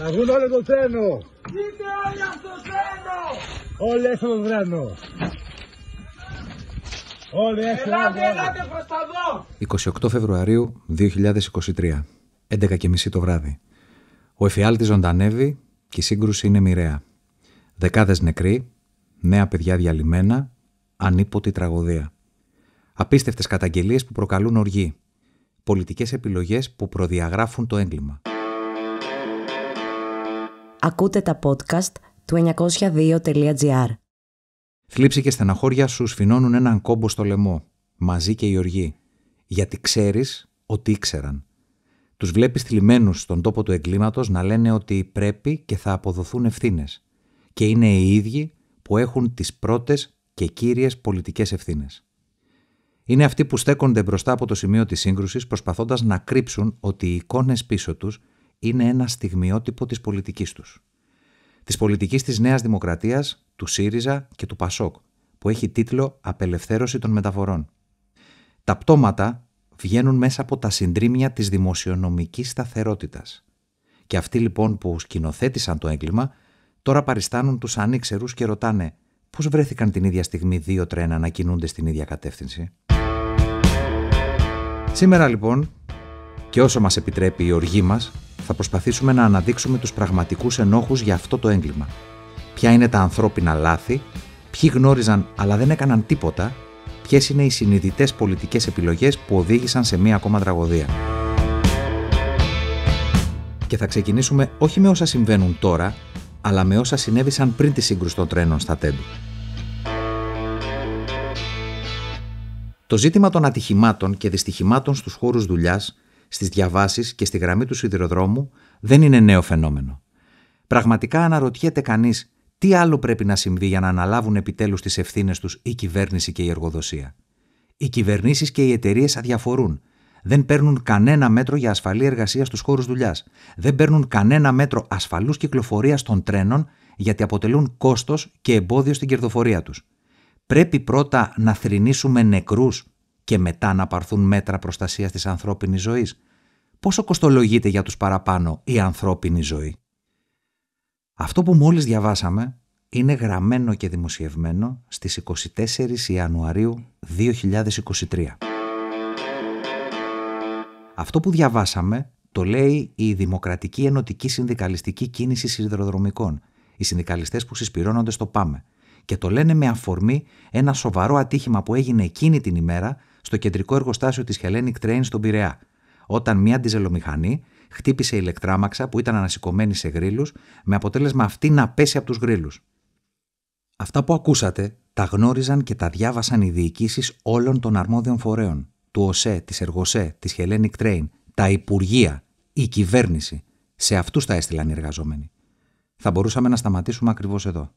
Θα βγουν όλο το τρένο. όλοι από το Όλοι Όλοι Ελάτε, ελάτε 28 Φεβρουαρίου 2023. 11.30 το βράδυ. Ο εφιάλτης ζωντανεύει και η σύγκρουση είναι μοιραία. Δεκάδες νεκροί, νέα παιδιά διαλυμένα, ανίποτη τραγωδία. Απίστευτες καταγγελίες που προκαλούν οργή. Πολιτικές επιλογές που προδιαγράφουν το έγκλημα. Ακούτε τα podcast του 902.gr. Θλίψη και στεναχώρια σου σφινώνουν έναν κόμπο στο λαιμό, μαζί και η οργή. γιατί ξέρεις ότι ήξεραν. Τους βλέπεις θλιμμένους στον τόπο του εγκλήματος να λένε ότι πρέπει και θα αποδοθούν ευθύνες. Και είναι οι ίδιοι που έχουν τις πρώτες και κύριες πολιτικές ευθύνες. Είναι αυτοί που στέκονται μπροστά από το σημείο της σύγκρουσης προσπαθώντας να κρύψουν ότι οι εικόνες πίσω τους είναι ένα στιγμιότυπο της πολιτικής τους. Της πολιτικής της Νέας Δημοκρατίας, του ΣΥΡΙΖΑ και του ΠΑΣΟΚ, που έχει τίτλο «Απελευθέρωση των μεταφορών». Τα πτώματα βγαίνουν μέσα από τα συντρίμια της δημοσιονομικής σταθερότητας. Και αυτοί λοιπόν που σκηνοθέτησαν το έγκλημα, τώρα παριστάνουν τους ανήξερους και ρωτάνε πώς βρέθηκαν την ίδια στιγμή δύο τρένα να κινούνται στην ίδια κατεύθυνση. Σήμερα λοιπόν, και όσο μας επιτρέπει η οργή μας, θα προσπαθήσουμε να αναδείξουμε τους πραγματικούς ενόχους για αυτό το έγκλημα. Ποια είναι τα ανθρώπινα λάθη, ποιοι γνώριζαν αλλά δεν έκαναν τίποτα, ποιες είναι οι συνειδητές πολιτικές επιλογές που οδήγησαν σε μία ακόμα τραγωδία. Και θα ξεκινήσουμε όχι με όσα συμβαίνουν τώρα, αλλά με όσα συνέβησαν πριν τη σύγκρουση των τρένων στα Τέμπη. Το ζήτημα των ατυχημάτων και δυστυχημάτων στους χώρους δουλειάς στις διαβάσεις και στη γραμμή του σιδηροδρόμου δεν είναι νέο φαινόμενο. Πραγματικά αναρωτιέται κανείς τι άλλο πρέπει να συμβεί για να αναλάβουν επιτέλους τις ευθύνες τους η κυβέρνηση και η εργοδοσία. Οι κυβερνήσεις και οι εταιρείες αδιαφορούν. Δεν παίρνουν κανένα μέτρο για ασφαλή εργασία στους χώρους δουλειάς. Δεν παίρνουν κανένα μέτρο ασφαλούς κυκλοφορίας των τρένων γιατί αποτελούν κόστος και εμπόδιο στην κερδοφορία τους. Πρέπει πρώτα να θρυνήσουμε νεκρούς και μετά να πάρθουν μέτρα προστασίας της ανθρώπινης ζωής πόσο κοστολογείται για τους παραπάνω η ανθρώπινη ζωή. Αυτό που μόλις διαβάσαμε είναι γραμμένο και δημοσιευμένο στις 24 Ιανουαρίου 2023. Αυτό που διαβάσαμε το λέει η Δημοκρατική Ενωτική Συνδικαλιστική Κίνηση Σιδηροδρομικών, οι συνδικαλιστές που συσπηρώνονται στο ΠΑΜΕ και το λένε με αφορμή ένα σοβαρό ατύχημα που έγινε εκείνη την ημέρα στο κεντρικό εργοστάσιο της Hellenic Train στον Πειραιά, όταν μια διζελομηχανή χτύπησε ηλεκτράμαξα που ήταν ανασηκωμένη σε γρήλους, με αποτέλεσμα αυτή να πέσει από τους γρήλους. Αυτά που ακούσατε τα γνώριζαν και τα διάβασαν οι διοικήσεις όλων των αρμόδιων φορέων, του ΟΣΕ, της Εργοσέ, της Hellenic Train, τα Υπουργεία, η κυβέρνηση. Σε αυτούς τα έστειλαν οι εργαζόμενοι. Θα μπορούσαμε να σταματήσουμε ακριβώς εδώ.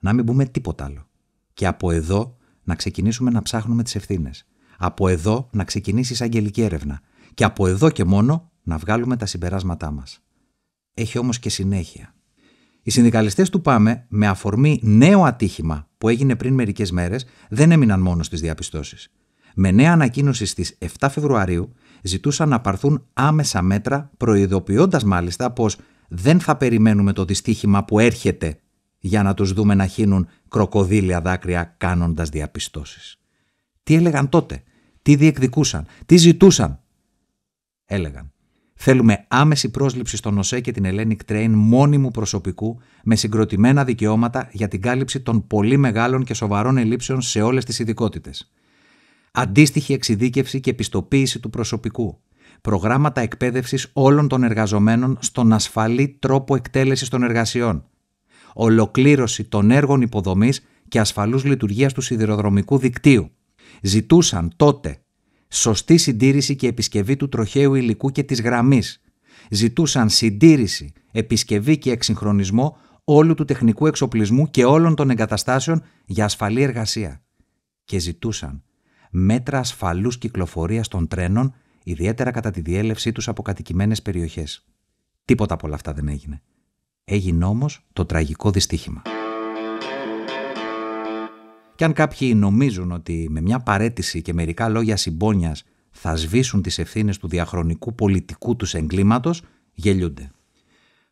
Να μην πούμε τίποτα άλλο. Και από εδώ να ξεκινήσουμε να ψάχνουμε τις ευθύνες. Από εδώ να ξεκινήσει εισαγγελική έρευνα και από εδώ και μόνο να βγάλουμε τα συμπεράσματά μας. Έχει όμως και συνέχεια. Οι συνδικαλιστές του ΠΑΜΕ, με αφορμή νέο ατύχημα που έγινε πριν μερικές μέρες, δεν έμειναν μόνος στις διαπιστώσεις. Με νέα ανακοίνωση στις 7 Φεβρουαρίου ζητούσαν να πάρθουν άμεσα μέτρα, προειδοποιώντας μάλιστα πως δεν θα περιμένουμε το δυστύχημα που έρχεται για να τους δούμε να χύνουν κροκοδίλια δάκρυα κάνοντας διαπιστώσεις. Τι έλεγαν τότε, τι διεκδικούσαν, τι ζητούσαν έλεγαν. Θέλουμε άμεση πρόσληψη στον ΟΣΕ και την Ελένη τρέιν μόνιμου προσωπικού με συγκροτημένα δικαιώματα για την κάλυψη των πολύ μεγάλων και σοβαρών ελλείψεων σε όλες τις ειδικότητες. Αντίστοιχη εξειδίκευση και επιστοποίηση του προσωπικού. Προγράμματα εκπαίδευσης όλων των εργαζομένων στον ασφαλή τρόπο εκτέλεσης των εργασιών. Ολοκλήρωση των έργων υποδομής και ασφαλούς λειτουργίας του σιδηροδρομικού δικτύου. Ζητούσαν τότε σωστή συντήρηση και επισκευή του τροχαίου υλικού και της γραμμής. Ζητούσαν συντήρηση, επισκευή και εξυγχρονισμό όλου του τεχνικού εξοπλισμού και όλων των εγκαταστάσεων για ασφαλή εργασία. Και ζητούσαν μέτρα ασφαλούς κυκλοφορίας των τρένων, ιδιαίτερα κατά τη διέλευσή τους από κατοικημένες περιοχές. Τίποτα από όλα αυτά δεν έγινε. Έγινε όμως το τραγικό δυστύχημα. Και αν κάποιοι νομίζουν ότι με μια παρέτηση και μερικά λόγια συμπόνια θα σβήσουν τις ευθύνες του διαχρονικού πολιτικού τους εγκλήματος, γελιούνται.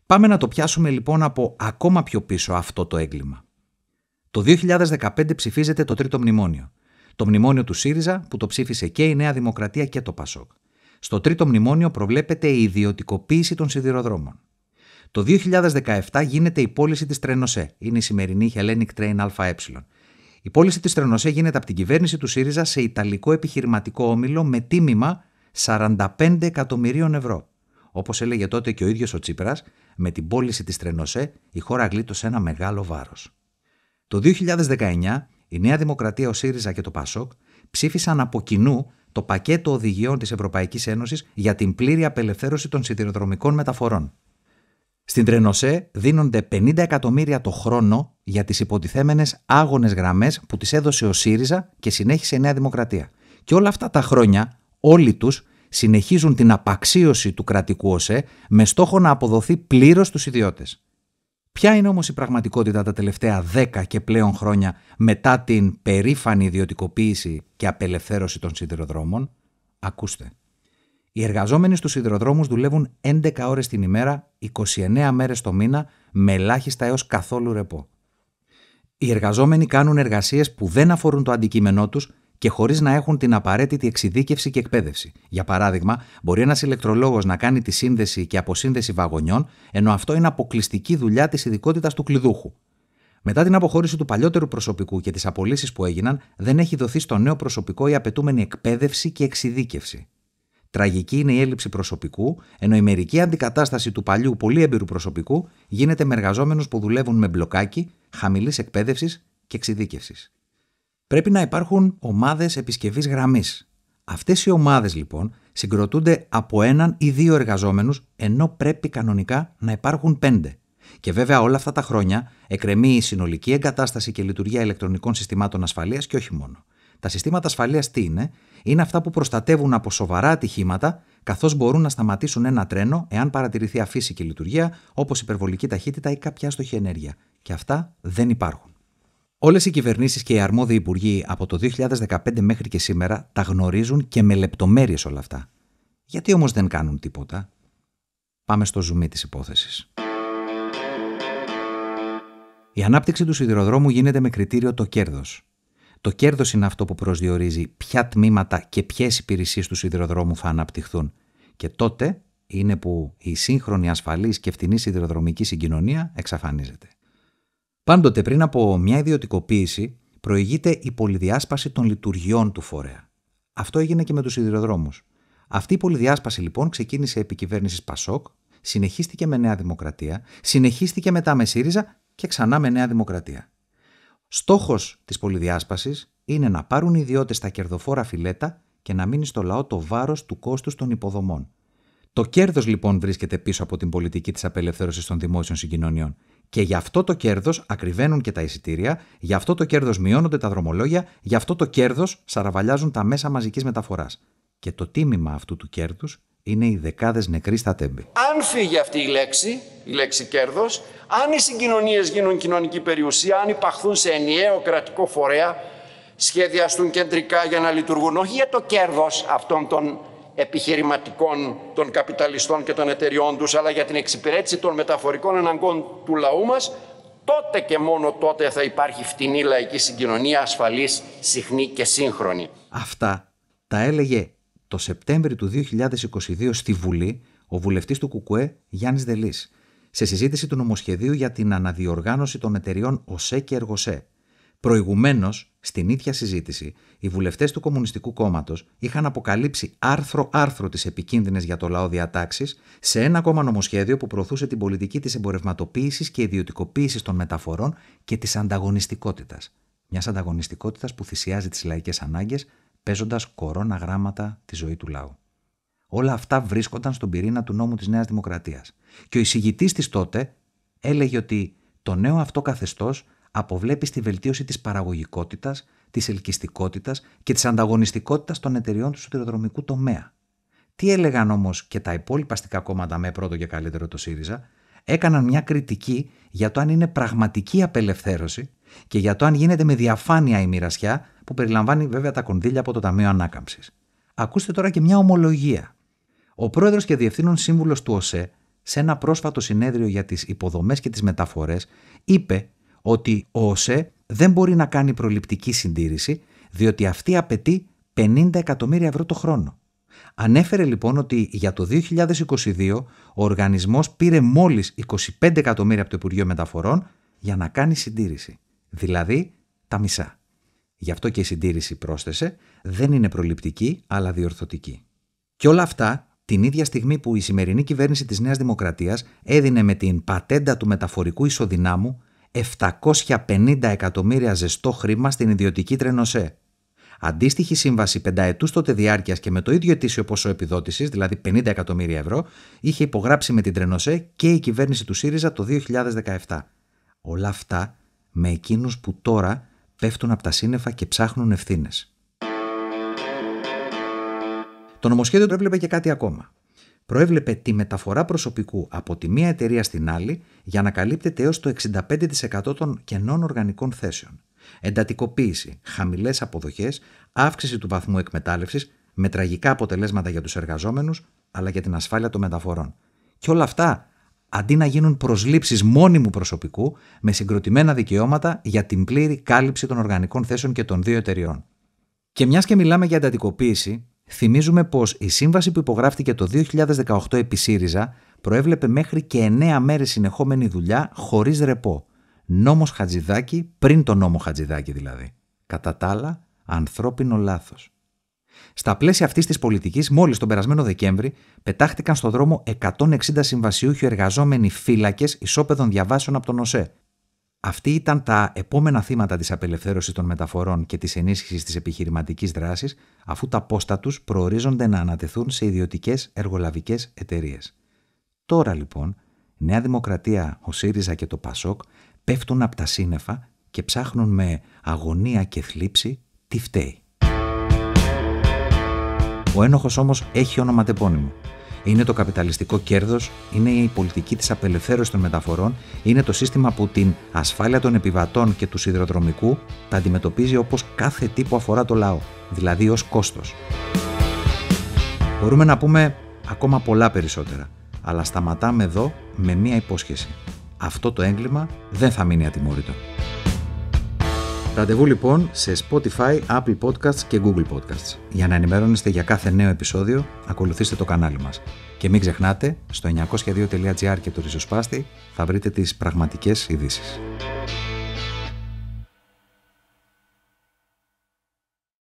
Πάμε να το πιάσουμε λοιπόν από ακόμα πιο πίσω αυτό το έγκλημα. Το 2015 ψηφίζεται το τρίτο μνημόνιο. Το μνημόνιο του ΣΥΡΙΖΑ που το ψήφισε και η Νέα Δημοκρατία και το ΠΑΣΟΚ. Στο τρίτο μνημόνιο προβλέπεται η ιδιωτικοποίηση των σιδηροδρόμων. Το 2017 γίνεται η πώληση της Τρένοσέ, είναι η σημερινή Hellenic Train ΑΕ, η πώληση της Τρενοσέ γίνεται από την κυβέρνηση του ΣΥΡΙΖΑ σε Ιταλικό επιχειρηματικό όμιλο με τίμημα 45 εκατομμυρίων ευρώ. Όπως έλεγε τότε και ο ίδιος ο Τσίπρας, με την πώληση της Τρενοσέ η χώρα γλίτωσε ένα μεγάλο βάρος. Το 2019 η Νέα Δημοκρατία, ο ΣΥΡΙΖΑ και το ΠΑΣΟΚ ψήφισαν από κοινού το πακέτο οδηγιών της Ευρωπαϊκής Ένωσης για την πλήρη απελευθέρωση των σιδηροδρομικών μεταφορών. Στην Τρενοσέ δίνονται 50 εκατομμύρια το χρόνο για τις υποτιθέμενες άγονε γραμμές που τις έδωσε ο ΣΥΡΙΖΑ και συνέχισε η Νέα Δημοκρατία. Και όλα αυτά τα χρόνια όλοι τους συνεχίζουν την απαξίωση του κρατικού ΟΣΕ με στόχο να αποδοθεί πλήρως στους ιδιώτες. Ποια είναι όμως η πραγματικότητα τα τελευταία 10 και πλέον χρόνια μετά την περήφανη ιδιωτικοποίηση και απελευθέρωση των σιδηροδρόμων. Ακούστε. Οι εργαζόμενοι στους σιδηροδρόμους δουλεύουν 11 ώρες την ημέρα, 29 μέρες το μήνα, με ελάχιστα έως καθόλου ρεπό. Οι εργαζόμενοι κάνουν εργασίες που δεν αφορούν το αντικείμενό τους και χωρίς να έχουν την απαραίτητη εξειδίκευση και εκπαίδευση. Για παράδειγμα, μπορεί ένας ηλεκτρολόγος να κάνει τη σύνδεση και αποσύνδεση βαγονιών, ενώ αυτό είναι αποκλειστική δουλειά της ειδικότητας του κλειδούχου. Μετά την αποχώρηση του παλιότερου προσωπικού και τις απολύσεις που έγιναν, δεν έχει δοθεί στο νέο προσωπικό η απαιτούμενη εκπαίδευση και εξειδίκευση. Τραγική είναι η έλλειψη προσωπικού, ενώ η μερική αντικατάσταση του παλιού πολύ έμπειρου προσωπικού γίνεται με εργαζόμενους που δουλεύουν με μπλοκάκι χαμηλής εκπαίδευσης και εξειδίκευσης. Πρέπει να υπάρχουν ομάδες επισκευής γραμμής. Αυτές οι ομάδες λοιπόν συγκροτούνται από έναν ή δύο εργαζόμενους, ενώ πρέπει κανονικά να υπάρχουν πέντε. Και βέβαια όλα αυτά τα χρόνια εκρεμεί η συνολική εγκατάσταση και λειτουργία ηλεκτρονικών συστημάτων ασφαλείας και όχι μόνο. Τα συστήματα ασφαλείας τι είναι, είναι αυτά που προστατεύουν από σοβαρά ατυχήματα, καθώς μπορούν να σταματήσουν ένα τρένο εάν παρατηρηθεί αφύσικη λειτουργία, όπως υπερβολική ταχύτητα ή κάποια άστοχη ενέργεια. Και αυτά δεν υπάρχουν. Όλες οι κυβερνήσεις και οι αρμόδιοι υπουργοί από το 2015 μέχρι και σήμερα τα γνωρίζουν και με λεπτομέρειες όλα αυτά. Γιατί όμως δεν κάνουν τίποτα. Πάμε στο ζουμί της υπόθεσης. Η ανάπτυξη του σιδηροδρόμου γίνεται με κριτήριο το κέρδος. Το κέρδος είναι αυτό που προσδιορίζει ποια τμήματα και ποιες υπηρεσίες του σιδηροδρόμου θα αναπτυχθούν. Και τότε είναι που η σύγχρονη ασφαλής και φτηνή σιδηροδρομική συγκοινωνία εξαφανίζεται. Πάντοτε πριν από μια ιδιωτικοποίηση προηγείται η πολυδιάσπαση των λειτουργιών του φορέα. Αυτό έγινε και με τους σιδηροδρόμους. Αυτή η πολυδιάσπαση λοιπόν ξεκίνησε επί κυβέρνησης Πασόκ, συνεχίστηκε με Νέα Δημοκρατία, συνεχίστηκε μετά με ΣΥΡΙΖΑ και ξανά με Νέα Δημοκρατία. Στόχος της πολυδιάσπασης είναι να πάρουν οι ιδιώτες τα κερδοφόρα φιλέτα και να μείνει στο λαό το βάρος του κόστους των υποδομών. Το κέρδος λοιπόν βρίσκεται πίσω από την πολιτική της απελευθέρωσης των δημόσιων συγκοινωνιών. Και γι' αυτό το κέρδος ακριβένουν και τα εισιτήρια, γι' αυτό το κέρδος μειώνονται τα δρομολόγια, γι' αυτό το κέρδος σαραβαλιάζουν τα μέσα μαζικής μεταφοράς. Και το τίμημα αυτού του κέρδους είναι οι δεκάδες νεκροί στα τέμπη. Αν φύγει αυτή η λέξη, η λέξη κέρδος, αν οι συγκοινωνίες γίνουν κοινωνική περιουσία, αν υπαχθούν σε ενιαίο κρατικό φορέα, σχεδιαστούν κεντρικά για να λειτουργούν όχι για το κέρδος αυτών των επιχειρηματικών, των καπιταλιστών και των εταιριών τους, αλλά για την εξυπηρέτηση των μεταφορικών αναγκών του λαού μας, τότε και μόνο τότε θα υπάρχει φτηνή λαϊκή συγκοινωνία, ασφαλής, συχνή και σύγχρονη. Αυτά τα έλεγε το Σεπτέμβρη του 2022 στη Βουλή ο βουλευτής του Κουκουέ Γιάννης Δελής σε συζήτηση του νομοσχεδίου για την αναδιοργάνωση των εταιριών ΟΣΕ και ΕΡΓΟΣΕ. Προηγουμένως, στην ίδια συζήτηση, οι βουλευτές του Κομμουνιστικού Κόμματος είχαν αποκαλύψει άρθρο-άρθρο τις επικίνδυνες για το λαό διατάξεις σε ένα ακόμα νομοσχέδιο που προωθούσε την πολιτική της εμπορευματοποίησης και ιδιωτικοποίησης των μεταφορών και της ανταγωνιστικότητας. Μιας ανταγωνιστικότητας που θυσιάζει τις λαϊκές ανάγκες Παίζοντας κορώνα γράμματα τη ζωή του λαού. Όλα αυτά βρίσκονταν στον πυρήνα του νόμου της Νέας Δημοκρατίας. Και ο εισηγητής της τότε έλεγε ότι το νέο αυτό καθεστώς αποβλέπει στη βελτίωση της παραγωγικότητας, της ελκυστικότητας και της ανταγωνιστικότητας των εταιριών του σιδηροδρομικού τομέα. Τι έλεγαν όμως και τα υπόλοιπα αστικά κόμματα με πρώτο και καλύτερο το ΣΥΡΙΖΑ, έκαναν μια κριτική για το αν είναι πραγματική απελευθέρωση και για το αν γίνεται με διαφάνεια η μοιρασιά που περιλαμβάνει βέβαια τα κονδύλια από το Ταμείο Ανάκαμψης. Ακούστε τώρα και μια ομολογία. Ο πρόεδρος και διευθύνων σύμβουλος του ΟΣΕ, σε ένα πρόσφατο συνέδριο για τις υποδομές και τις μεταφορές, είπε ότι ο ΟΣΕ δεν μπορεί να κάνει προληπτική συντήρηση, διότι αυτή απαιτεί 50 εκατομμύρια ευρώ το χρόνο. Ανέφερε λοιπόν ότι για το 2022 ο οργανισμός πήρε μόλις 25 εκατομμύρια από το Υπουργείο Μεταφορών για να κάνει συντήρηση δηλαδή τα μισά. Γι' αυτό και η συντήρηση, πρόσθεσε, δεν είναι προληπτική αλλά διορθωτική. Και όλα αυτά την ίδια στιγμή που η σημερινή κυβέρνηση της Νέας Δημοκρατίας έδινε με την πατέντα του μεταφορικού ισοδυνάμου 750 εκατομμύρια ζεστό χρήμα στην ιδιωτική τρενοσέ. Αντίστοιχη σύμβαση πενταετούς τότε διάρκειας και με το ίδιο ετήσιο ποσό επιδότησης, δηλαδή 50 εκατομμύρια ευρώ, είχε υπογράψει με την Τρενοσέ και η κυβέρνηση του ΣΥΡΙΖΑ το 2017. Όλα αυτά με εκείνους που τώρα πέφτουν από τα σύννεφα και ψάχνουν ευθύνες. Το νομοσχέδιο προέβλεπε και κάτι ακόμα. Προέβλεπε τη μεταφορά προσωπικού από τη μία εταιρεία στην άλλη για να καλύπτεται έως το 65% των κενών οργανικών θέσεων. Εντατικοποίηση, χαμηλές αποδοχές, αύξηση του βαθμού εκμετάλλευσης με τραγικά αποτελέσματα για τους εργαζόμενους, αλλά για την ασφάλεια των μεταφορών. Και όλα αυτά αντί να γίνουν προσλήψεις μόνιμου προσωπικού με συγκροτημένα δικαιώματα για την πλήρη κάλυψη των οργανικών θέσεων και των δύο εταιριών. Και μιας και μιλάμε για εντατικοποίηση, θυμίζουμε πως η σύμβαση που υπογράφτηκε το 2018 επί ΣΥΡΙΖΑ προέβλεπε μέχρι και 9 μέρες συνεχόμενη δουλειά χωρίς ρεπό. νόμος Χατζηδάκη, πριν τον νόμο Χατζηδάκη δηλαδή. Κατά τα άλλα, ανθρώπινο λάθος. Στα πλαίσια αυτής της πολιτικής, μόλις τον περασμένο Δεκέμβρη, πετάχτηκαν στο δρόμο 160 συμβασιούχοι εργαζόμενοι φύλακες ισόπεδων διαβάσεων από τον ΟΣΕ. Αυτοί ήταν τα επόμενα θύματα της απελευθέρωσης των μεταφορών και της ενίσχυσης της επιχειρηματικής δράσης, αφού τα πόστα τους προορίζονται να ανατεθούν σε ιδιωτικές εργολαβικές εταιρείες. Τώρα λοιπόν, η Νέα Δημοκρατία, ο ΣΥΡΙΖΑ και το ΠΑΣΟΚ πέφτουν από τα σύννεφα και ψάχνουν με αγωνία και θλίψη τι φταίει. Ο ένοχος όμως έχει ονοματεπώνυμο. Είναι το καπιταλιστικό κέρδος, είναι η πολιτική της απελευθέρωσης των μεταφορών, είναι το σύστημα που την ασφάλεια των επιβατών και του σιδηροδρομικού τα αντιμετωπίζει όπως κάθε τι που αφορά το λαό, δηλαδή ως κόστος. Μπορούμε να πούμε ακόμα πολλά περισσότερα, αλλά σταματάμε εδώ με μία υπόσχεση. Αυτό το έγκλημα δεν θα μείνει ατιμόρυτο. Ραντεβού λοιπόν σε Spotify, Apple Podcasts και Google Podcasts. Για να ενημερώνεστε για κάθε νέο επεισόδιο, ακολουθήστε το κανάλι μας. Και μην ξεχνάτε, στο 902.gr και το ριζοσπάστη θα βρείτε τις πραγματικές ειδήσεις.